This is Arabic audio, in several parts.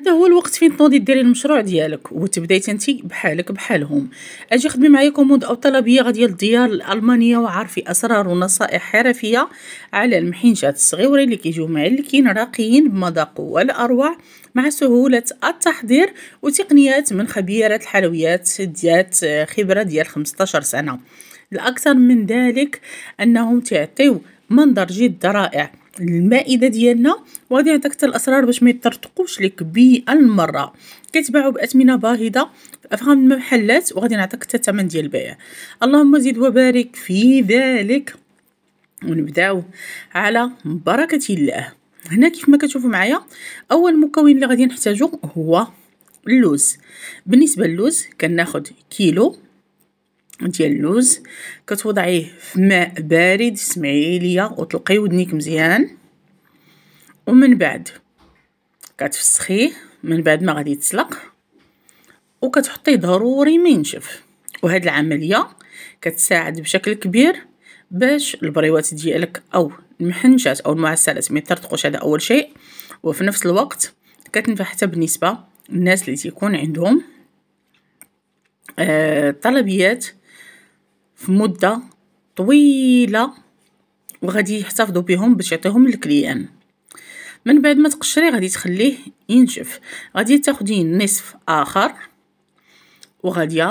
هذا هو الوقت فين تنوضي ديري المشروع ديالك وتبداي تنتي بحالك بحالهم اجي خدمي معايا كوموند او طلبيه غاديه للديار الالمانيه وعارفي اسرار ونصائح حرفيه على المحنجات الصغيورين اللي كيجيو معلكين راقيين بمذاق والاروع مع سهولة التحضير وتقنيات من خبيرة الحلويات ديات خبرة ديال 15 سنة الأكثر من ذلك أنهم تعطيو منظر جد رائع المائده ديالنا وغادي نعطيك الاسرار باش ما يطرطقوش لك بالمره كيتباعوا باثمنه باهظه في افخم المحلات وغادي نعطيك حتى الثمن ديال البيع اللهم زد وبارك في ذلك ونبداو على بركه الله هنا كيف ما كتشوفوا معايا اول مكون اللي غادي نحتاجه هو اللوز بالنسبه للوز كناخذ كيلو ديال اللوز كتوضعيه في ماء بارد سمعي ليا وطلقي ودنيك مزيان ومن بعد كتفسخيه من بعد ما غادي يتسلق وكتحطيه ضروري ما ينشف وهاد العمليه كتساعد بشكل كبير باش البريوات ديالك او المحنشات او المعسلات ما يطرطقوش هذا اول شيء وفي نفس الوقت كتنفع حتى بالنسبه للناس اللي تيكون عندهم آه طلبيات في مده طويله وغادي يحتفظوا بهم باش يعطيهم للكليان من بعد ما تقشري غادي تخليه ينشف غادي تاخدين نصف اخر وغادي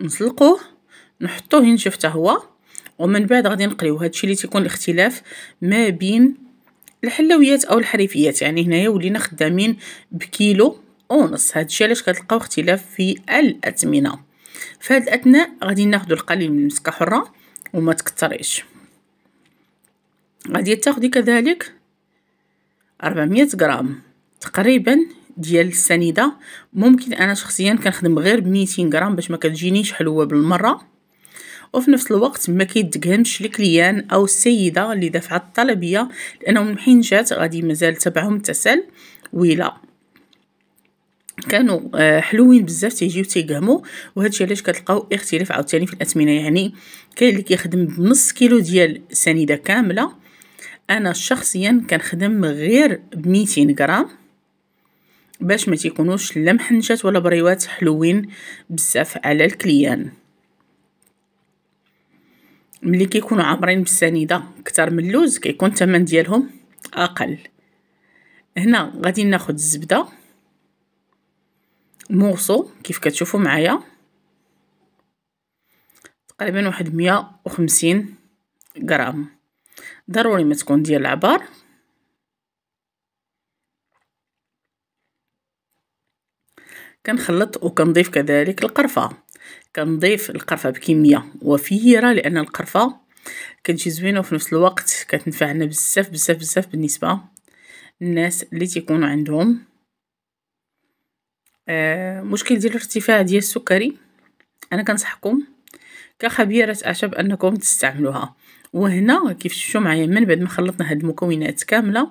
نسلقوه نحطوه ينشف حتى هو ومن بعد غادي نقريو هادشي اللي تيكون الاختلاف ما بين الحلويات او الحريفيات يعني هنايا ولينا خدامين بكيلو ونص هادشي علاش كتلقاو اختلاف في الاثمنه في هاد الاثناء غادي ناخذ القليل من المسكه حره وما تكثريش غادي تاخذي كذلك 400 غرام تقريبا ديال السنيده ممكن انا شخصيا كنخدم غير ب 200 غرام باش ما كتجينيش حلوه بالمره وفي نفس الوقت ما كيدقهمش الكليان او السيده اللي دافعه الطلبيه لانهم حين جات غادي مازال تبعهم تسل ويلا كانوا آه، حلوين بزاف تيجيو تيقامو وهادشي علاش كتلقاو اختلاف عاوتاني في الاثمنه يعني كاين اللي كيخدم بنص كيلو ديال سنيده كامله انا شخصيا كنخدم غير ب 200 غرام باش ما تيكونوش لا محنشات ولا بريوات حلوين بزاف على الكليان ملي كيكونوا عامرين بالسنيده اكثر من اللوز كيكون الثمن ديالهم اقل هنا غادي ناخذ الزبده مورسو كيف كتشوفوا معايا تقريبا واحد مية وخمسين غرام ضروري ما تكون ديال العبار كنخلط وكنضيف كذلك القرفه كنضيف القرفه بكميه وفيره لان القرفه كتجي زوينه وفي نفس الوقت كتنفعنا بزاف بزاف بزاف بالنسبه للناس اللي تيكونوا عندهم آه، مشكل ديال الارتفاع ديال السكري انا كنصحكم كخبيره اعشاب انكم تستعملوها وهنا كيف شفتوا معايا من بعد ما خلطنا هاد المكونات كامله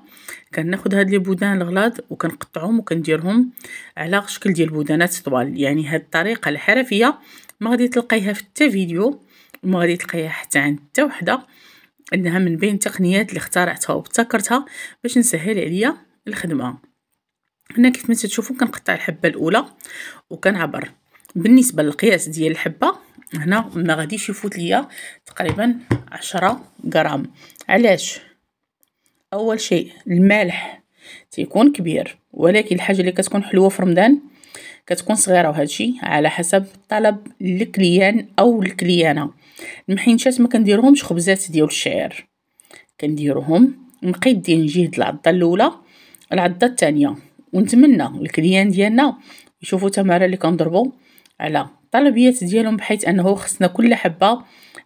كناخذ هاد لي بودان الغلاض وكنقطعهم وكنديرهم على شكل ديال بودانات طوال يعني هاد الطريقه الحرفيه ما غادي تلقايها في حتى فيديو وما غادي تلقايها حتى عند حتى وحده انها من بين التقنيات اللي اخترعتها وابتكرتها باش نسهل عليا الخدمه هنا كيف ما تشوفوا كنقطع الحبه الاولى وكنعبر بالنسبه للقياس ديال الحبه هنا ما غاديش يفوت ليا تقريبا عشرة غرام علاش اول شيء الملح تيكون كبير ولكن الحاجه اللي كتكون حلوه في رمضان كتكون صغيره وهادشي على حسب طلب الكليان او الكليانه المحينشات ما كنديرهمش خبزات ديال الشعير كنديروهم مقيدين جهه العضه الاولى العضه الثانيه ونتمنى الكليان ديالنا يشوفوا تماره اللي كنضربوا على الطلبيات ديالهم بحيث انه خصنا كل حبه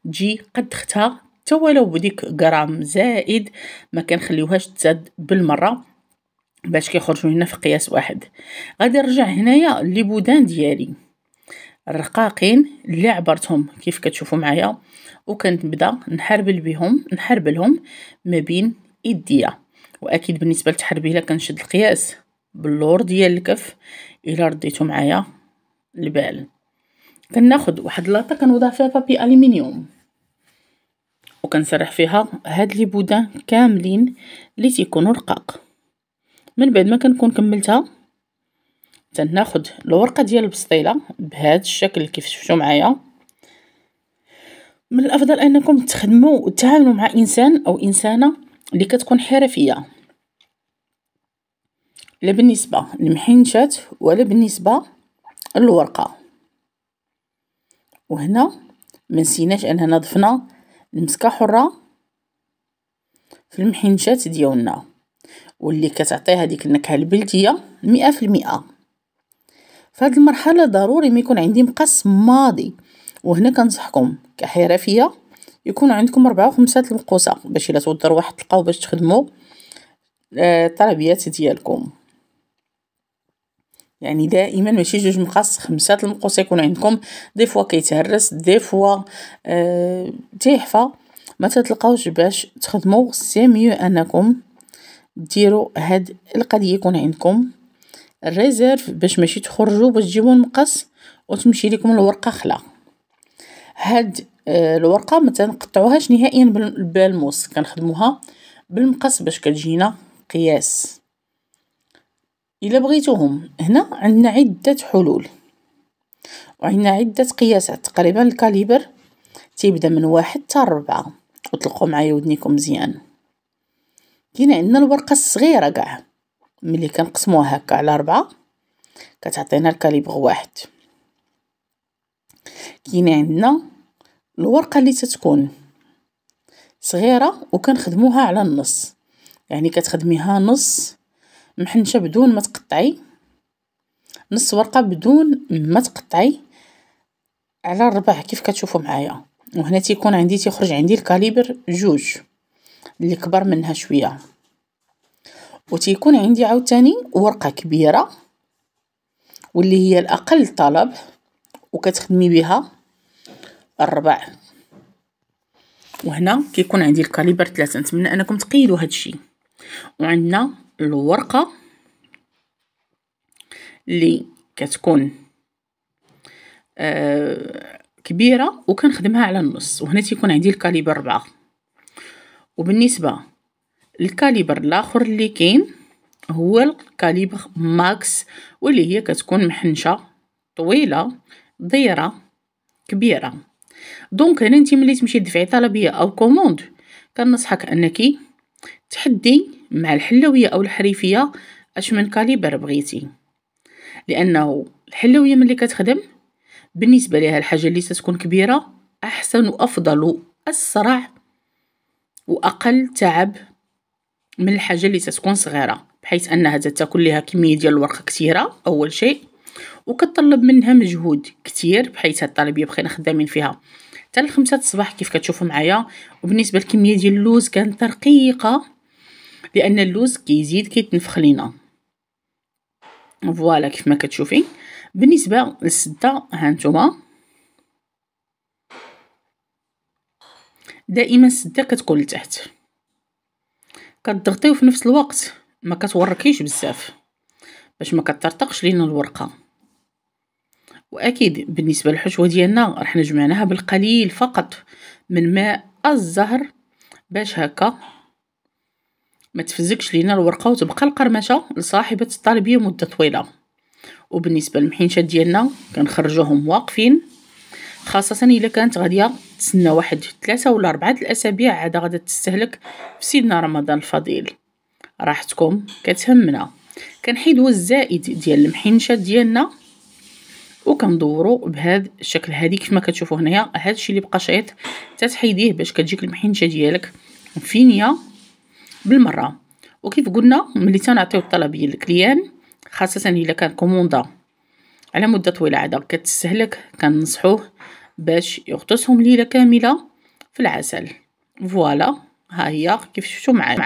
تجي قد اختها حتى ولو بديك غرام زائد ما كنخليوهاش تزاد بالمره باش كيخرجوا لنا في قياس واحد غادي نرجع هنايا لبودان ديالي الرقاقين اللي عبرتهم كيف كتشوفوا معايا وكنبدا نحربل بهم نحربلهم ما بين ايديا واكيد بالنسبه للتحربيله كنشد القياس باللور ديال الكف الا رديتو معايا البال كناخد واحد لاطه كنوضع فيها بابي الومنيوم وكنسرح فيها هاد لي بودان كاملين اللي تيكونوا رقاق من بعد ما كنكون كملتها تناخد الورقه ديال البسطيله بهذا الشكل كيف شفتوا معايا من الافضل انكم تخدموا وتعاملوا مع انسان او انسانه اللي كتكون حرفيه لا بالنسبة لمحنشات ولا بالنسبة للورقة وهنا ما نسيناش اننا ضفنا المسكه حره في المحنشات ديالنا واللي كتعطي هذيك النكهه البلديه مئة في فهاد المرحله ضروري ما يكون عندي مقص ماضي وهنا كنصحكم كحرفيه يكون عندكم أربعة وخمسة المقوسه باش الا توضر واحد تلقاو باش تخدموا آه، الطربيات ديالكم يعني دائما ماشي جوج مقاص خمسة المقوس يكون عندكم دي فوا كيتهرس دي فوا آه تيحفى ما تتلقاوش باش تخدموا سي ميو انكم ديروا هاد القضيه يكون عندكم الريزيرف باش ماشي تخرجوا باش تجيبوا المقص وتمشي لكم الورقه خلا هاد آه، الورقه ما تنقطعوهاش نهائيا بالموس كنخدموها بالمقص باش كتجينا قياس إلا بغيتوهم هنا عندنا عدة حلول وعندنا عدة قياسات تقريبا الكاليبر تيبدا من واحد حتى ربعة وطلقوا معايا ودنيكم مزيان كاين عندنا الورقة الصغيرة كاع ملي كنقسموها هكا على ربعة كتعطينا الكاليبر واحد كاين عندنا الورقة اللي تتكون صغيرة وكنخدموها على النص يعني كتخدميها نص محنشة بدون ما تقطعي نص ورقة بدون ما تقطعي على الربع كيف كتشوفوا معايا وهنا تيكون عندي تيخرج عندي الكاليبر جوج اللي كبر منها شويه وتيكون عندي عاوتاني ورقه كبيره واللي هي الاقل طلب وكتخدمي بها الربع وهنا كيكون عندي الكاليبر ثلاثة نتمنى انكم تقيدوا هادشي وعندنا الورقة اللي كتكون آه، كبيرة وكنخدمها على النص وهنا تيكون عندي الكاليبر ربعة وبالنسبة الكاليبر الاخر اللي كاين هو الكاليبر ماكس واللي هي كتكون محنشة طويلة دايرة كبيرة دونك هنا انت ملي تمشي دفعي طلبية او كوموند كنصحك انك تحدي مع الحلوية أو الحريفية أش من كاليبر بغيتي لأنه الحلوية ملي كتخدم بالنسبة ليها الحاجة اللي ستكون كبيرة أحسن وأفضل وأسرع وأقل تعب من الحاجة اللي ستكون صغيرة بحيث أنها تتاكل لها كمية ديال الورقة كثيرة أول شيء وكتطلب منها مجهود كتير بحيث الطالب يبقى خدامين فيها حتى لخمسة الصباح كيف كتشوفوا معايا وبالنسبه للكميه ديال اللوز كانت رقيقه لان اللوز كيزيد كيتنفخ لينا فوالا كيف ما كتشوفي بالنسبه للسده هانتوما دائما السده كتكون لتحت كتضغطيو وفي نفس الوقت ما كتوركيش بزاف باش ما كترتقش لينا الورقه واكيد بالنسبه للحشوه ديالنا راح جمعناها بالقليل فقط من ماء الزهر باش هكا ما تفزكش لينا الورقه وتبقى القرمشه لصاحبه الطالبيه مده طويله وبالنسبه للمحينشات ديالنا كنخرجوهم واقفين خاصه الا كانت غاديه تسنى واحد ثلاثة ولا أربعة الاسابيع عاد غادا تستهلك في سيدنا رمضان الفضيل راحتكم كتهمنا كنحيدو الزائد ديال المحينشات ديالنا وكندورو بهذا الشكل هذه كيف ما كتشوفوا هنايا هذا الشيء اللي بقى شيط تتحيديه باش كتجيك المحنشه ديالك فينيه بالمره وكيف قلنا ملي تنعطيو الطلبيه للكليان خاصه الا كان كوموندا على مده طويله عاد كتستهلك كنصحوه باش يغطسهم ليله كامله في العسل فوالا ها هي كيف شفتوا معايا